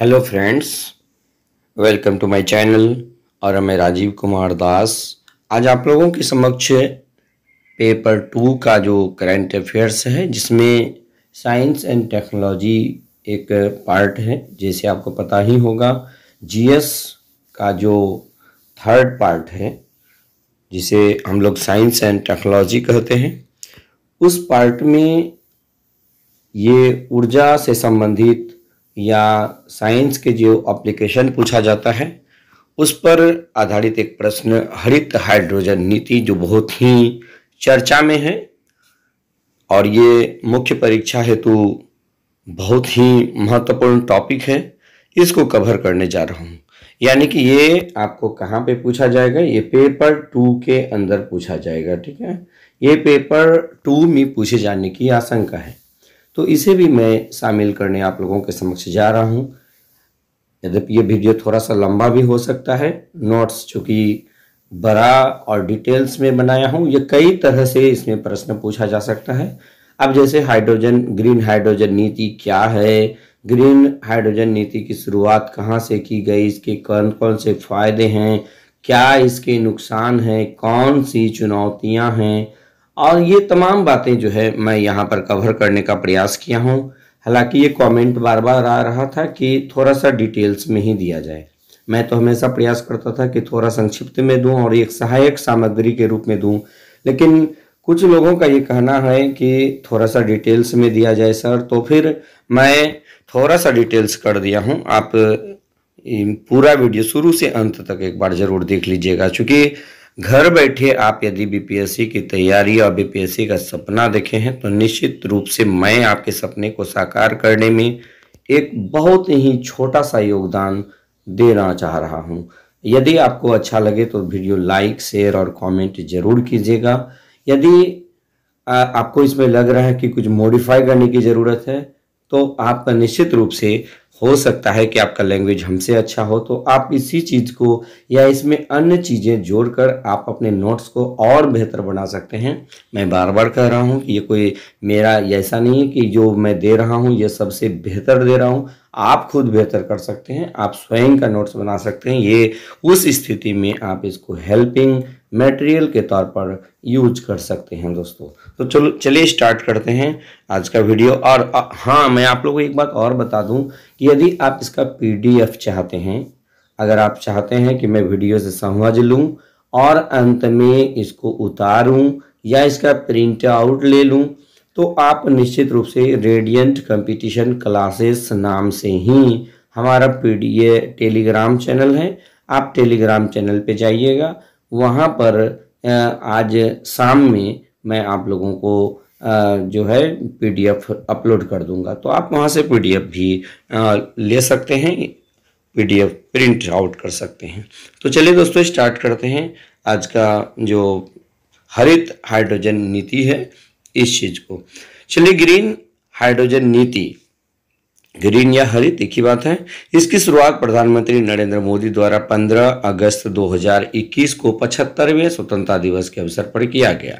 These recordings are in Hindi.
hello friends welcome to my channel और मैं राजीव कुमार दास आज आप लोगों के समक्ष पेपर टू का जो करंट अफेयर्स है जिसमें साइंस एंड टेक्नोलॉजी एक पार्ट है जैसे आपको पता ही होगा जीएस का जो थर्ड पार्ट है जिसे हम लोग साइंस एंड टेक्नोलॉजी कहते हैं उस पार्ट में ये ऊर्जा से संबंधित या साइंस के जो एप्लीकेशन पूछा जाता है उस पर आधारित एक प्रश्न हरित हाइड्रोजन नीति जो बहुत ही चर्चा में है और ये मुख्य परीक्षा हेतु बहुत ही महत्वपूर्ण टॉपिक है इसको कवर करने जा रहा हूँ यानी कि ये आपको कहाँ पे पूछा जाएगा ये पेपर टू के अंदर पूछा जाएगा ठीक है ये पेपर टू में पूछे जाने की आशंका है तो इसे भी मैं शामिल करने आप लोगों के समक्ष जा रहा हूँ यद्यपि ये वीडियो थोड़ा सा लंबा भी हो सकता है नोट्स चूँकि बड़ा और डिटेल्स में बनाया हूँ ये कई तरह से इसमें प्रश्न पूछा जा सकता है अब जैसे हाइड्रोजन ग्रीन हाइड्रोजन नीति क्या है ग्रीन हाइड्रोजन नीति की शुरुआत कहाँ से की गई इसके कौन कौन से फ़ायदे हैं क्या इसके नुकसान हैं कौन सी चुनौतियाँ हैं और ये तमाम बातें जो है मैं यहाँ पर कवर करने का प्रयास किया हूँ हालांकि ये कमेंट बार बार आ रहा था कि थोड़ा सा डिटेल्स में ही दिया जाए मैं तो हमेशा प्रयास करता था कि थोड़ा संक्षिप्त में दूँ और एक सहायक सामग्री के रूप में दूँ लेकिन कुछ लोगों का ये कहना है कि थोड़ा सा डिटेल्स में दिया जाए सर तो फिर मैं थोड़ा सा डिटेल्स कर दिया हूँ आप पूरा वीडियो शुरू से अंत तक एक बार ज़रूर देख लीजिएगा चूँकि घर बैठे आप यदि बीपीएससी की तैयारी और बीपीएससी का सपना देखे हैं तो निश्चित रूप से मैं आपके सपने को साकार करने में एक बहुत ही छोटा सा योगदान देना चाह रहा हूँ यदि आपको अच्छा लगे तो वीडियो लाइक शेयर और कमेंट जरूर कीजिएगा यदि आपको इसमें लग रहा है कि कुछ मॉडिफाई करने की ज़रूरत है तो आप निश्चित रूप से हो सकता है कि आपका लैंग्वेज हमसे अच्छा हो तो आप इसी चीज़ को या इसमें अन्य चीज़ें जोड़कर आप अपने नोट्स को और बेहतर बना सकते हैं मैं बार बार कह रहा हूँ कि ये कोई मेरा ऐसा नहीं है कि जो मैं दे रहा हूँ ये सबसे बेहतर दे रहा हूँ आप खुद बेहतर कर सकते हैं आप स्वयं का नोट्स बना सकते हैं ये उस स्थिति में आप इसको हेल्पिंग मटेरियल के तौर पर यूज कर सकते हैं दोस्तों तो चलो चलिए स्टार्ट करते हैं आज का वीडियो और आ, हाँ मैं आप लोगों को एक बात और बता दूं कि यदि आप इसका पीडीएफ चाहते हैं अगर आप चाहते हैं कि मैं वीडियो से समझ लूँ और अंत में इसको उतारूं या इसका प्रिंट आउट ले लूं तो आप निश्चित रूप से रेडियंट कंपटीशन क्लासेस नाम से ही हमारा पी टेलीग्राम चैनल है आप टेलीग्राम चैनल पे जाइएगा वहाँ पर आज शाम में मैं आप लोगों को जो है पीडीएफ अपलोड कर दूंगा तो आप वहाँ से पीडीएफ भी ले सकते हैं पीडीएफ प्रिंट आउट कर सकते हैं तो चलिए दोस्तों स्टार्ट करते हैं आज का जो हरित हाइड्रोजन नीति है इस चीज़ को चलिए ग्रीन हाइड्रोजन नीति ग्रीन या हरित एक ही बात है इसकी शुरुआत प्रधानमंत्री नरेंद्र मोदी द्वारा 15 अगस्त 2021 को पचहत्तरवें स्वतंत्रता दिवस के अवसर पर किया गया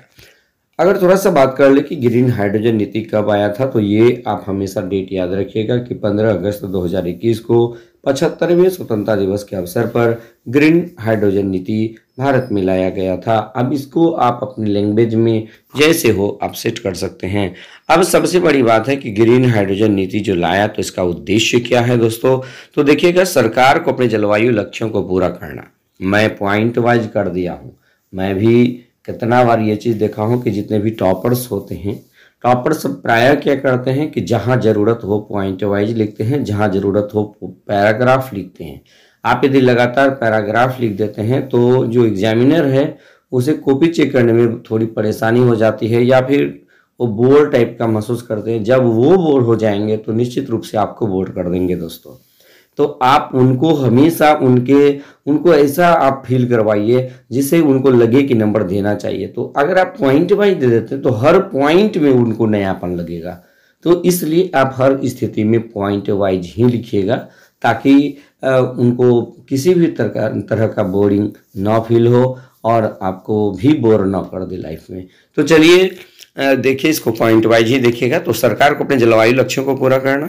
अगर थोड़ा सा बात कर ले कि ग्रीन हाइड्रोजन नीति कब आया था तो ये आप हमेशा डेट याद रखिएगा कि 15 अगस्त 2021 को पचहत्तरवें स्वतंत्रता दिवस के अवसर पर ग्रीन हाइड्रोजन नीति भारत में लाया गया था अब इसको आप अपनी लैंग्वेज में जैसे हो आप सेट कर सकते हैं अब सबसे बड़ी बात है कि ग्रीन हाइड्रोजन नीति जो लाया तो इसका उद्देश्य क्या है दोस्तों तो देखिएगा सरकार को अपने जलवायु लक्ष्यों को पूरा करना मैं पॉइंट वाइज कर दिया हूँ मैं भी कितना बार ये चीज़ देखा हूँ कि जितने भी टॉपर्स होते हैं टॉपर्स प्राय क्या करते हैं कि जहाँ ज़रूरत हो पॉइंट वाइज लिखते हैं जहाँ ज़रूरत हो पैराग्राफ लिखते हैं आप यदि लगातार पैराग्राफ लिख देते हैं तो जो एग्जामिनर है उसे कॉपी चेक करने में थोड़ी परेशानी हो जाती है या फिर वो बोर टाइप का महसूस करते हैं जब वो बोर हो जाएंगे तो निश्चित रूप से आपको बोर कर देंगे दोस्तों तो आप उनको हमेशा उनके उनको ऐसा आप फील करवाइए जिससे उनको लगे कि नंबर देना चाहिए तो अगर आप पॉइंट वाइज दे देते हैं तो हर पॉइंट में उनको नयापन लगेगा तो इसलिए आप हर स्थिति में पॉइंट वाइज ही लिखिएगा ताकि उनको किसी भी तरह का बोरिंग ना फील हो और आपको भी बोर ना कर दे लाइफ में तो चलिए देखिए इसको पॉइंट वाइज ही देखिएगा तो सरकार को अपने जलवायु लक्ष्यों को पूरा करना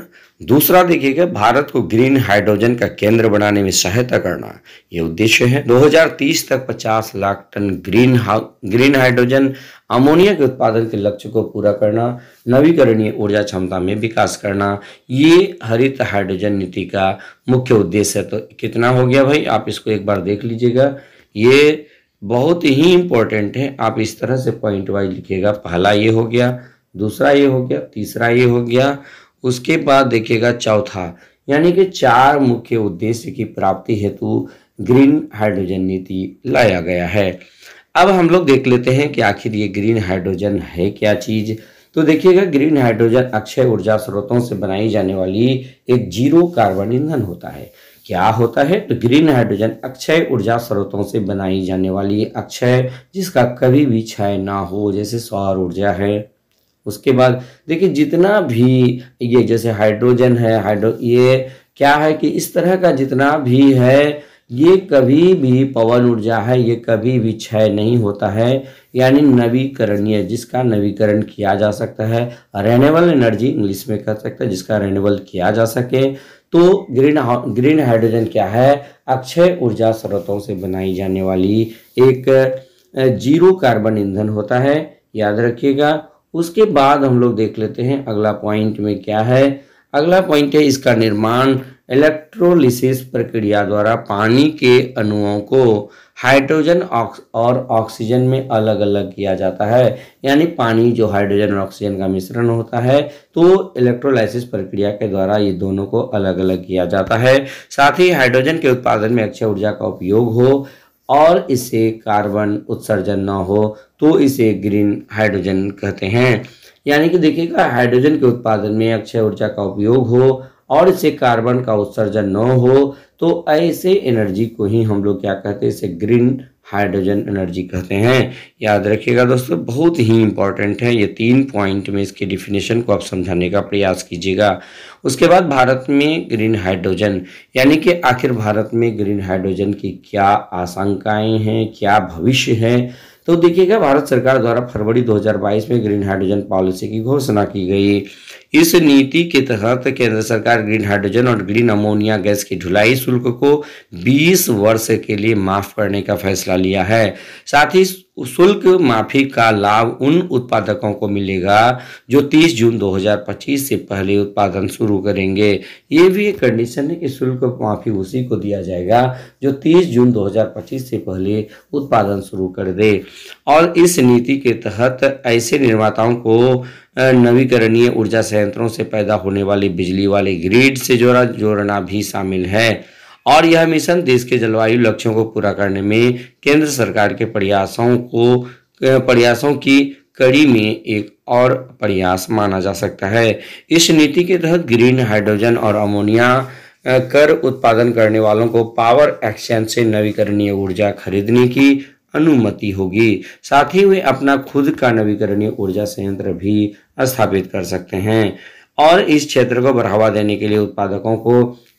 दूसरा देखिएगा भारत को ग्रीन हाइड्रोजन का केंद्र बनाने में सहायता करना ये उद्देश्य है 2030 तक 50 लाख टन ग्रीन हा ग्रीन हाइड्रोजन अमोनिया के उत्पादन के लक्ष्य को पूरा करना नवीकरणीय ऊर्जा क्षमता में विकास करना ये हरित हाइड्रोजन नीति का मुख्य उद्देश्य है तो कितना हो गया भाई आप इसको एक बार देख लीजिएगा ये बहुत ही इंपॉर्टेंट है आप इस तरह से पॉइंट वाइज लिखिएगा पहला ये हो गया दूसरा ये हो गया तीसरा ये हो गया उसके बाद देखिएगा चौथा यानी कि चार मुख्य उद्देश्य की प्राप्ति हेतु ग्रीन हाइड्रोजन नीति लाया गया है अब हम लोग देख लेते हैं कि आखिर ये ग्रीन हाइड्रोजन है क्या चीज़ तो देखिएगा ग्रीन हाइड्रोजन अक्षय ऊर्जा स्रोतों से बनाई जाने वाली एक जीरो कार्बन ईंधन होता है क्या होता है तो ग्रीन हाइड्रोजन अक्षय ऊर्जा स्रोतों से बनाई जाने वाली अक्षय जिसका कभी भी क्षय ना हो जैसे सौर ऊर्जा है उसके बाद देखिए जितना भी ये जैसे हाइड्रोजन है हाइड्रो ये क्या है कि इस तरह का जितना भी है ये कभी भी पवन ऊर्जा है ये कभी भी क्षय नहीं होता है यानी नवीकरणीय जिसका नवीकरण किया जा सकता है रेनेबल एनर्जी इंग्लिश में कह सकते हैं जिसका रेनेबल किया जा सके तो ग्रीन ग्रीन हाइड्रोजन क्या है अक्षय ऊर्जा स्रोतों से बनाई जाने वाली एक जीरो कार्बन ईंधन होता है याद रखिएगा उसके बाद हम लोग देख लेते हैं अगला पॉइंट में क्या है अगला पॉइंट है इसका निर्माण इलेक्ट्रोलिसिस प्रक्रिया द्वारा पानी के अणुओं को हाइड्रोजन और ऑक्सीजन में अलग अलग किया जाता है यानी पानी जो हाइड्रोजन और ऑक्सीजन का मिश्रण होता है तो इलेक्ट्रोलाइसिस प्रक्रिया के द्वारा ये दोनों को अलग अलग किया जाता है साथ ही हाइड्रोजन के उत्पादन में अक्षय ऊर्जा का उपयोग हो और इसे कार्बन उत्सर्जन ना हो तो इसे ग्रीन हाइड्रोजन कहते हैं यानी कि देखिएगा हाइड्रोजन के उत्पादन में अक्षय ऊर्जा का उपयोग हो और इससे कार्बन का उत्सर्जन न हो तो ऐसे एनर्जी को ही हम लोग क्या कहते हैं इसे ग्रीन हाइड्रोजन एनर्जी कहते हैं याद रखिएगा दोस्तों बहुत ही इंपॉर्टेंट है ये तीन पॉइंट में इसके डिफिनेशन को आप समझाने का प्रयास कीजिएगा उसके बाद भारत में ग्रीन हाइड्रोजन यानी कि आखिर भारत में ग्रीन हाइड्रोजन की क्या आशंकाएं हैं क्या भविष्य है तो देखिएगा भारत सरकार द्वारा फरवरी 2022 में ग्रीन हाइड्रोजन पॉलिसी की घोषणा की गई इस नीति के तहत केंद्र सरकार ग्रीन हाइड्रोजन और ग्रीन अमोनिया गैस की ढुलाई शुल्क को 20 वर्ष के लिए माफ करने का फैसला लिया है साथ ही शुल्क माफी का लाभ उन उत्पादकों को मिलेगा जो 30 जून 2025 से पहले उत्पादन शुरू करेंगे ये भी एक कंडीशन है कि शुल्क माफी उसी को दिया जाएगा जो 30 जून 2025 से पहले उत्पादन शुरू कर दे और इस नीति के तहत ऐसे निर्माताओं को नवीकरणीय ऊर्जा संयंत्रों से पैदा होने वाली बिजली वाले ग्रिड से जोड़ा जोड़ना भी शामिल है और यह मिशन देश के जलवायु लक्ष्यों को पूरा करने में केंद्र सरकार के प्रयासों को प्रयासों की कड़ी में एक और प्रयास माना जा सकता है इस नीति के तहत ग्रीन हाइड्रोजन और अमोनिया कर उत्पादन करने वालों को पावर एक्सचेंज से नवीकरणीय ऊर्जा खरीदने की अनुमति होगी साथ ही वे अपना खुद का नवीकरणीय ऊर्जा संयंत्र भी स्थापित कर सकते हैं और इस क्षेत्र को बढ़ावा देने के लिए उत्पादकों को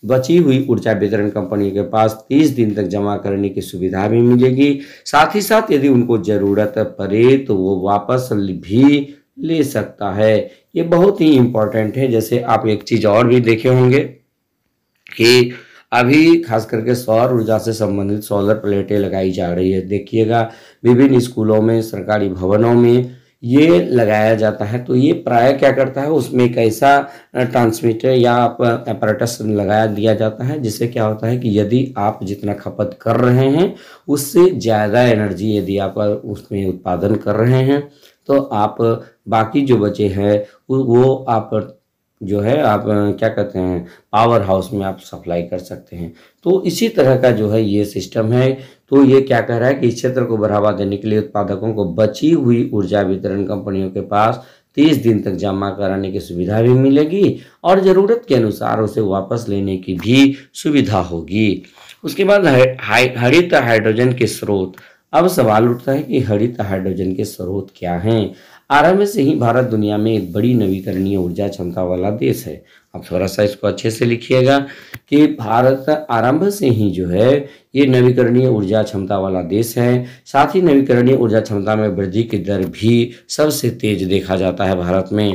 बची हुई ऊर्जा वितरण कंपनी के पास 30 दिन तक जमा करने की सुविधा भी मिलेगी साथ ही साथ यदि उनको ज़रूरत पड़े तो वो वापस भी ले सकता है ये बहुत ही इम्पोर्टेंट है जैसे आप एक चीज़ और भी देखे होंगे कि अभी खास करके सौर ऊर्जा से संबंधित सोलर प्लेटें लगाई जा रही है देखिएगा विभिन्न स्कूलों में सरकारी भवनों में ये लगाया जाता है तो ये प्राय क्या करता है उसमें एक ऐसा ट्रांसमीटर या अपराटस लगाया दिया जाता है जिससे क्या होता है कि यदि आप जितना खपत कर रहे हैं उससे ज़्यादा एनर्जी यदि आप उसमें उत्पादन कर रहे हैं तो आप बाकी जो बचे हैं वो आप जो है आप क्या कहते हैं पावर हाउस में आप सप्लाई कर सकते हैं तो इसी तरह का जो है ये सिस्टम है तो ये क्या कह रहा है कि इस क्षेत्र को बढ़ावा देने के लिए उत्पादकों को बची हुई ऊर्जा वितरण कंपनियों के पास तीस दिन तक जमा कराने की सुविधा भी मिलेगी और ज़रूरत के अनुसार उसे वापस लेने की भी सुविधा होगी उसके बाद हरित हाइड्रोजन के स्रोत अब सवाल उठता है कि हरित हाइड्रोजन के स्रोत क्या हैं आरंभ से ही भारत दुनिया में एक बड़ी नवीकरणीय ऊर्जा क्षमता वाला देश है आप थोड़ा सा इसको अच्छे से लिखिएगा कि भारत आरंभ से ही जो है ये नवीकरणीय ऊर्जा क्षमता वाला देश है साथ ही नवीकरणीय ऊर्जा क्षमता में वृद्धि की दर भी सबसे तेज देखा जाता है भारत में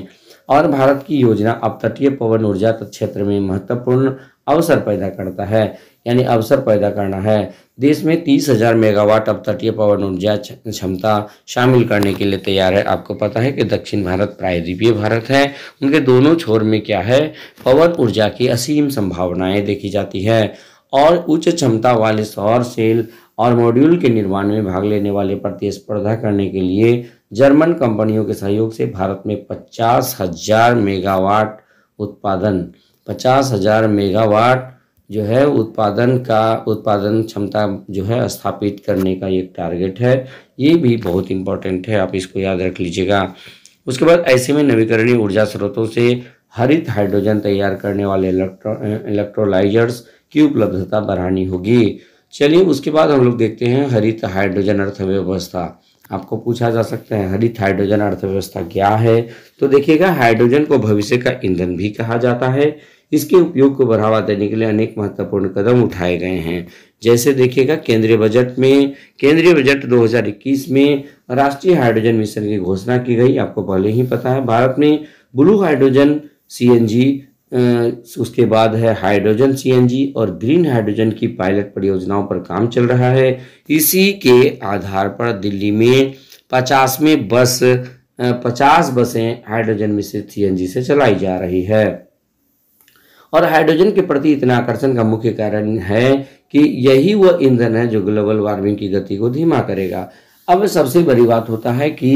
और भारत की योजना अब तटीय पवन ऊर्जा क्षेत्र में महत्वपूर्ण अवसर पैदा करता है यानी अवसर पैदा करना है देश में तीस हजार मेगावाट अब तटीय पवन ऊर्जा क्षमता शामिल करने के लिए तैयार है आपको पता है कि दक्षिण भारत प्रायद्वीपीय भारत है उनके दोनों छोर में क्या है पवन ऊर्जा की असीम संभावनाएं देखी जाती है और उच्च क्षमता वाले सौर सेल और मॉड्यूल के निर्माण में भाग लेने वाले प्रतिस्पर्धा करने के लिए जर्मन कंपनियों के सहयोग से भारत में पचास हजार मेगावाट उत्पादन पचास हजार मेगावाट जो है उत्पादन का उत्पादन क्षमता जो है स्थापित करने का एक टारगेट है ये भी बहुत इंपॉर्टेंट है आप इसको याद रख लीजिएगा उसके बाद ऐसे में नवीकरणीय ऊर्जा स्रोतों से हरित हाइड्रोजन तैयार करने वाले इलेक्ट्रो इलेक्ट्रोलाइजर्स की उपलब्धता बढ़ानी होगी चलिए उसके बाद हम लोग देखते हैं हरित हाइड्रोजन अर्थव्यवस्था आपको पूछा जा सकता है हरित हाइड्रोजन अर्थव्यवस्था क्या है तो देखिएगा हाइड्रोजन को भविष्य का ईंधन भी कहा जाता है इसके उपयोग को बढ़ावा देने के लिए अनेक महत्वपूर्ण कदम उठाए गए हैं जैसे देखिएगा केंद्रीय बजट में केंद्रीय बजट 2021 में राष्ट्रीय हाइड्रोजन मिशन की घोषणा की गई आपको पहले ही पता है भारत में ब्लू हाइड्रोजन सीएनजी उसके बाद है हाइड्रोजन सीएनजी और ग्रीन हाइड्रोजन की पायलट परियोजनाओं पर काम चल रहा है इसी के आधार पर दिल्ली में पचासवें बस पचास बसें हाइड्रोजन मिश्रित सी से चलाई जा रही है और हाइड्रोजन के प्रति इतना आकर्षण का मुख्य कारण है कि यही वह ईंधन है जो ग्लोबल वार्मिंग की गति को धीमा करेगा अब सबसे बड़ी बात होता है कि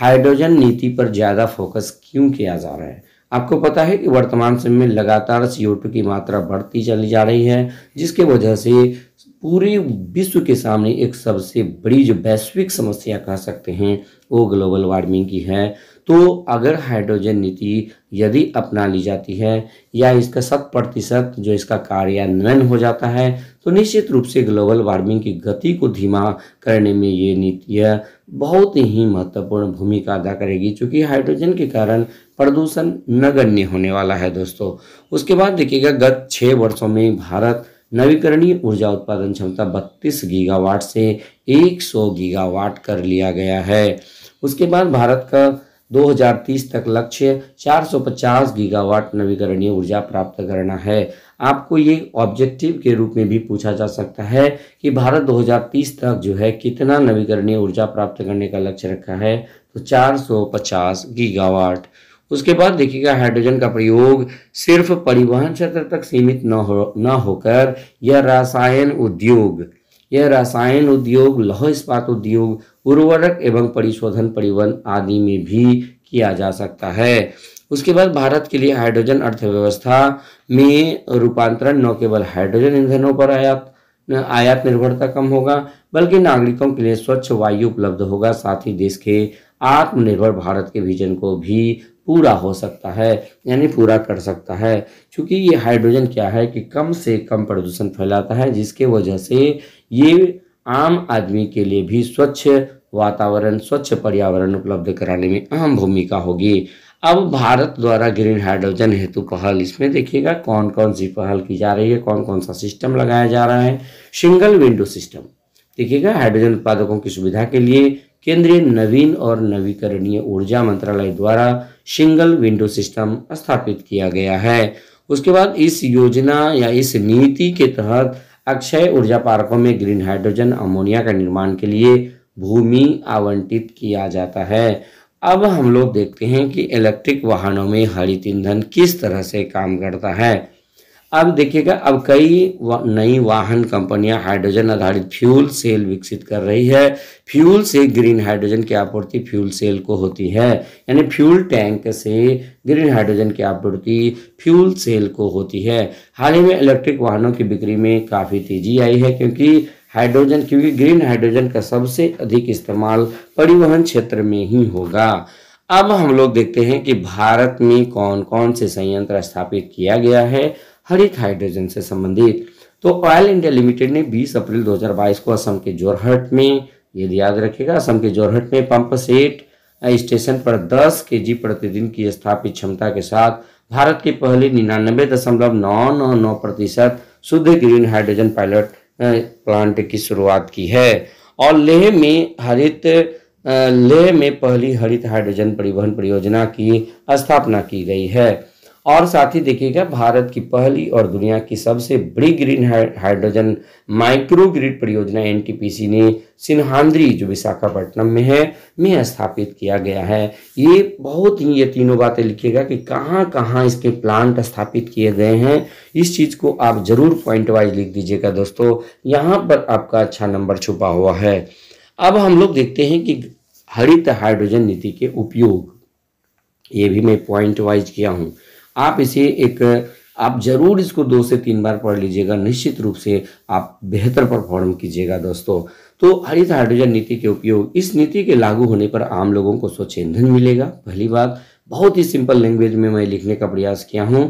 हाइड्रोजन नीति पर ज़्यादा फोकस क्यों किया जा रहा है आपको पता है कि वर्तमान समय में लगातार सी की मात्रा बढ़ती चली जा रही है जिसके वजह से पूरे विश्व के सामने एक सबसे बड़ी जो वैश्विक समस्या कह सकते हैं वो ग्लोबल वार्मिंग की है तो अगर हाइड्रोजन नीति यदि अपना ली जाती है या इसका शत प्रतिशत जो इसका कार्यान्वयन हो जाता है तो निश्चित रूप से ग्लोबल वार्मिंग की गति को धीमा करने में ये नीतियाँ बहुत ही महत्वपूर्ण भूमिका अदा करेगी क्योंकि हाइड्रोजन के कारण प्रदूषण नगण्य होने वाला है दोस्तों उसके बाद देखिएगा गत छः वर्षों में भारत नवीकरणीय ऊर्जा उत्पादन क्षमता 32 गीगावाट से 100 गीगावाट कर लिया गया है उसके बाद भारत का 2030 तक लक्ष्य 450 गीगावाट नवीकरणीय ऊर्जा प्राप्त करना है आपको ये ऑब्जेक्टिव के रूप में भी पूछा जा सकता है कि भारत 2030 तक जो है कितना नवीकरणीय ऊर्जा प्राप्त करने का लक्ष्य रखा है तो 450 गीगावाट उसके बाद देखिएगा हाइड्रोजन का प्रयोग सिर्फ परिवहन क्षेत्र तक सीमित न हो न होकर यह रसायन उद्योग यह रसायन उद्योग लौह इस्पात उद्योग उर्वरक एवं परिशोधन परिवहन आदि में भी किया जा सकता है उसके बाद भारत के लिए हाइड्रोजन अर्थव्यवस्था में रूपांतरण न केवल हाइड्रोजन ईंधनों पर आयात आयात निर्भरता कम होगा बल्कि नागरिकों के लिए स्वच्छ वायु उपलब्ध होगा साथ ही देश के आत्मनिर्भर भारत के विजन को भी पूरा हो सकता है यानी पूरा कर सकता है क्योंकि ये हाइड्रोजन क्या है कि कम से कम प्रदूषण फैलाता है जिसके वजह से ये आम आदमी के लिए भी स्वच्छ वातावरण स्वच्छ पर्यावरण उपलब्ध कराने में अहम भूमिका होगी अब भारत द्वारा ग्रीन हाइड्रोजन हेतु पहल इसमें देखिएगा कौन कौन सी पहल की जा रही है कौन कौन सा सिस्टम लगाया जा रहा है सिंगल विंडो सिस्टम देखिएगा हाइड्रोजन उत्पादकों की सुविधा के लिए केंद्रीय नवीन और नवीकरणीय ऊर्जा मंत्रालय द्वारा सिंगल विंडो सिस्टम स्थापित किया गया है उसके बाद इस योजना या इस नीति के तहत अक्षय ऊर्जा पार्कों में ग्रीन हाइड्रोजन अमोनिया का निर्माण के लिए भूमि आवंटित किया जाता है अब हम लोग देखते हैं कि इलेक्ट्रिक वाहनों में हरित ईंधन किस तरह से काम करता है अब देखिएगा अब कई नई वाहन कंपनियां हाइड्रोजन आधारित फ्यूल सेल विकसित कर रही है फ्यूल से ग्रीन हाइड्रोजन की आपूर्ति फ्यूल सेल को होती है यानी फ्यूल टैंक से ग्रीन हाइड्रोजन की आपूर्ति फ्यूल सेल को होती है हाल ही में इलेक्ट्रिक वाहनों की बिक्री में काफ़ी तेजी आई है क्योंकि हाइड्रोजन क्योंकि ग्रीन हाइड्रोजन का सबसे अधिक इस्तेमाल परिवहन क्षेत्र में ही होगा अब हम लोग देखते हैं कि भारत में कौन कौन से संयंत्र स्थापित किया गया है हरित हाइड्रोजन से संबंधित तो ऑयल इंडिया लिमिटेड ने 20 अप्रैल 2022 को असम के जोरहट में यदि याद रखेगा असम के जोरहट में पंप सेट स्टेशन पर 10 के जी प्रतिदिन की स्थापित क्षमता के साथ भारत की पहली निन्यानबे दशमलव नौ नौ नौ प्रतिशत शुद्ध ग्रीन हाइड्रोजन पायलट प्लांट की शुरुआत की है और लेह में हरित लेह में पहली हरित हाइड्रोजन परिवहन परियोजना की स्थापना की गई है और साथ ही देखिएगा भारत की पहली और दुनिया की सबसे बड़ी ग्रीन हाइड्रोजन माइक्रो ग्रिड परियोजना एनटीपीसी ने सिन्हांद्री जो विशाखापट्टनम में है में स्थापित किया गया है ये बहुत ही ये तीनों बातें लिखिएगा कि कहाँ कहाँ इसके प्लांट स्थापित किए गए हैं इस चीज़ को आप ज़रूर पॉइंट वाइज लिख दीजिएगा दोस्तों यहाँ पर आपका अच्छा नंबर छुपा हुआ है अब हम लोग देखते हैं कि हरित हाइड्रोजन नीति के उपयोग ये भी मैं पॉइंट वाइज किया हूँ आप इसे एक आप जरूर इसको दो से तीन बार पढ़ लीजिएगा निश्चित रूप से आप बेहतर परफॉर्म कीजिएगा दोस्तों तो हरित हाइड्रोजन नीति के उपयोग इस नीति के लागू होने पर आम लोगों को स्वच्छ ईंधन मिलेगा पहली बात बहुत ही सिंपल लैंग्वेज में मैं लिखने का प्रयास किया हूँ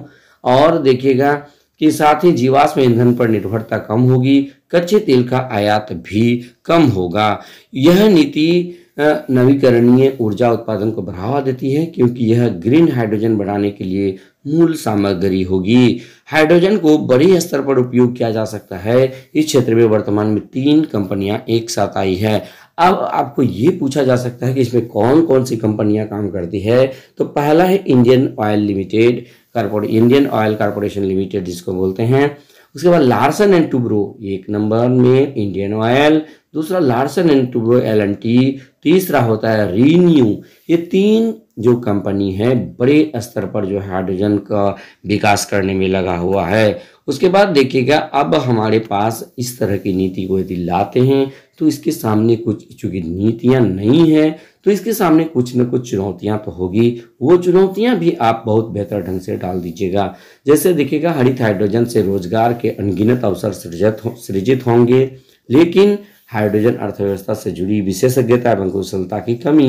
और देखिएगा कि साथ ही जीवाश्म ईंधन पर निर्भरता कम होगी कच्चे तेल का आयात भी कम होगा यह नीति नवीकरणीय ऊर्जा उत्पादन को बढ़ावा देती है क्योंकि यह ग्रीन हाइड्रोजन बढ़ाने के लिए मूल सामग्री होगी हाइड्रोजन को बड़े स्तर पर उपयोग किया जा सकता है इस क्षेत्र में वर्तमान में तीन कंपनियां एक साथ आई है अब आपको ये पूछा जा सकता है कि इसमें कौन कौन सी कंपनियां काम करती है तो पहला है इंडियन ऑयल लिमिटेड कारपोरे इंडियन ऑयल कारपोरेशन लिमिटेड जिसको बोलते हैं उसके बाद लार्सन एंड टूब्रो एक नंबर में इंडियन ऑयल दूसरा Larsen and Toubro L T तीसरा होता है रीन्यू ये तीन जो कंपनी है बड़े स्तर पर जो हाइड्रोजन का विकास करने में लगा हुआ है उसके बाद देखिएगा अब हमारे पास इस तरह की नीति को यदि लाते हैं तो इसके सामने कुछ चूंकि नीतियाँ नहीं है तो इसके सामने कुछ न कुछ चुनौतियाँ तो होगी वो चुनौतियाँ भी आप बहुत बेहतर ढंग से डाल दीजिएगा जैसे देखिएगा हरित हाइड्रोजन से रोजगार के अनगिनत अवसर सृजित हो, सृजित होंगे लेकिन हाइड्रोजन अर्थव्यवस्था से जुड़ी विशेषज्ञता एवं कुशलता की कमी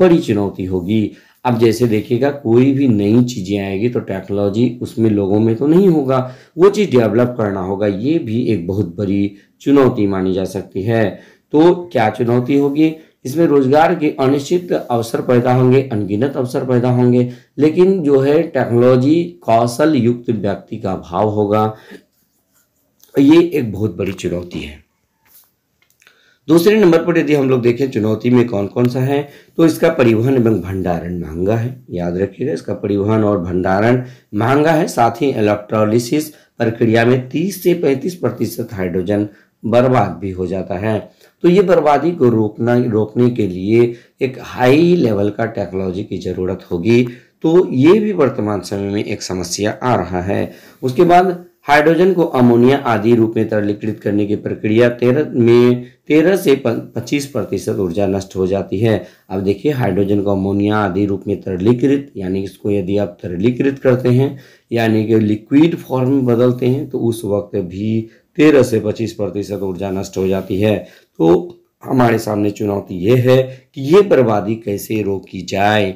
बड़ी चुनौती होगी अब जैसे देखिएगा कोई भी नई चीज़ें आएगी तो टेक्नोलॉजी उसमें लोगों में तो नहीं होगा वो चीज़ डेवलप करना होगा ये भी एक बहुत बड़ी चुनौती मानी जा सकती है तो क्या चुनौती होगी इसमें रोजगार के अनिश्चित अवसर पैदा होंगे अनगिनत अवसर पैदा होंगे लेकिन जो है टेक्नोलॉजी कौशल युक्त व्यक्ति का अभाव होगा ये एक बहुत बड़ी चुनौती है दूसरे नंबर पर यदि हम लोग देखें चुनौती में कौन कौन सा है तो इसका परिवहन एवं भंडारण महंगा है याद रखिएगा इसका परिवहन और भंडारण महंगा है साथ ही इलेक्ट्रोलिसिस प्रक्रिया में 30 से 35 प्रतिशत हाइड्रोजन बर्बाद भी हो जाता है तो ये बर्बादी को रोकना रोकने के लिए एक हाई लेवल का टेक्नोलॉजी की ज़रूरत होगी तो ये भी वर्तमान समय में एक समस्या आ रहा है उसके बाद हाइड्रोजन को अमोनिया आदि रूप में तरलीकृत करने की प्रक्रिया तेरह में तेरह से पच्चीस प्रतिशत ऊर्जा नष्ट हो जाती है अब देखिए हाइड्रोजन को अमोनिया आदि रूप में तरलीकृत यानी इसको यदि आप तरलीकृत करते हैं यानी कि लिक्विड फॉर्म में बदलते हैं तो उस वक्त भी तेरह से पच्चीस प्रतिशत ऊर्जा नष्ट हो जाती है तो हमारे सामने चुनौती ये है कि ये बर्बादी कैसे रोकी जाए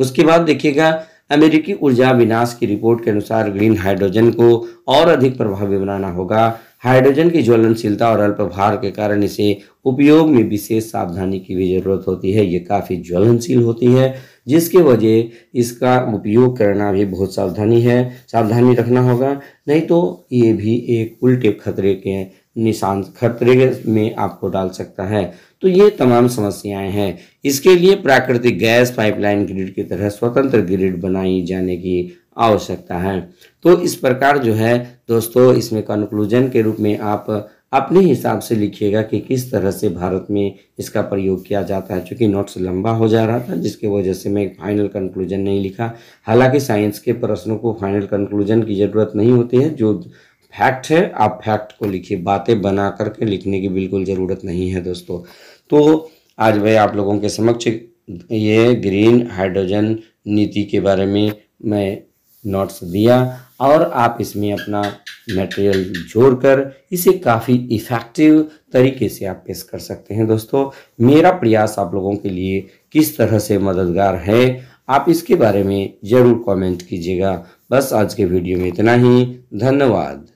उसके बाद देखिएगा अमेरिकी ऊर्जा विनाश की रिपोर्ट के अनुसार ग्रीन हाइड्रोजन को और अधिक प्रभावी बनाना होगा हाइड्रोजन की ज्वलनशीलता और अल्पभार के कारण इसे उपयोग में विशेष सावधानी की भी जरूरत होती है ये काफ़ी ज्वलनशील होती है जिसके वजह इसका उपयोग करना भी बहुत सावधानी है सावधानी रखना होगा नहीं तो ये भी एक उल्टे खतरे के निशान खतरे में आपको डाल सकता है तो ये तमाम समस्याएं हैं इसके लिए प्राकृतिक गैस पाइपलाइन ग्रिड की तरह स्वतंत्र ग्रिड बनाई जाने की आवश्यकता है तो इस प्रकार जो है दोस्तों इसमें कंक्लूजन के रूप में आप अपने हिसाब से लिखिएगा कि किस तरह से भारत में इसका प्रयोग किया जाता है चूँकि नोट्स लंबा हो जा रहा था जिसकी वजह से मैं फाइनल कंक्लूजन नहीं लिखा हालांकि साइंस के प्रश्नों को फाइनल कंक्लूजन की ज़रूरत नहीं होती है जो फैक्ट है आप फैक्ट को लिखिए बातें बना करके लिखने की बिल्कुल ज़रूरत नहीं है दोस्तों तो आज मैं आप लोगों के समक्ष ये ग्रीन हाइड्रोजन नीति के बारे में मैं नोट्स दिया और आप इसमें अपना मटेरियल जोड़कर इसे काफ़ी इफ़ेक्टिव तरीके से आप पेश कर सकते हैं दोस्तों मेरा प्रयास आप लोगों के लिए किस तरह से मददगार है आप इसके बारे में ज़रूर कमेंट कीजिएगा बस आज के वीडियो में इतना ही धन्यवाद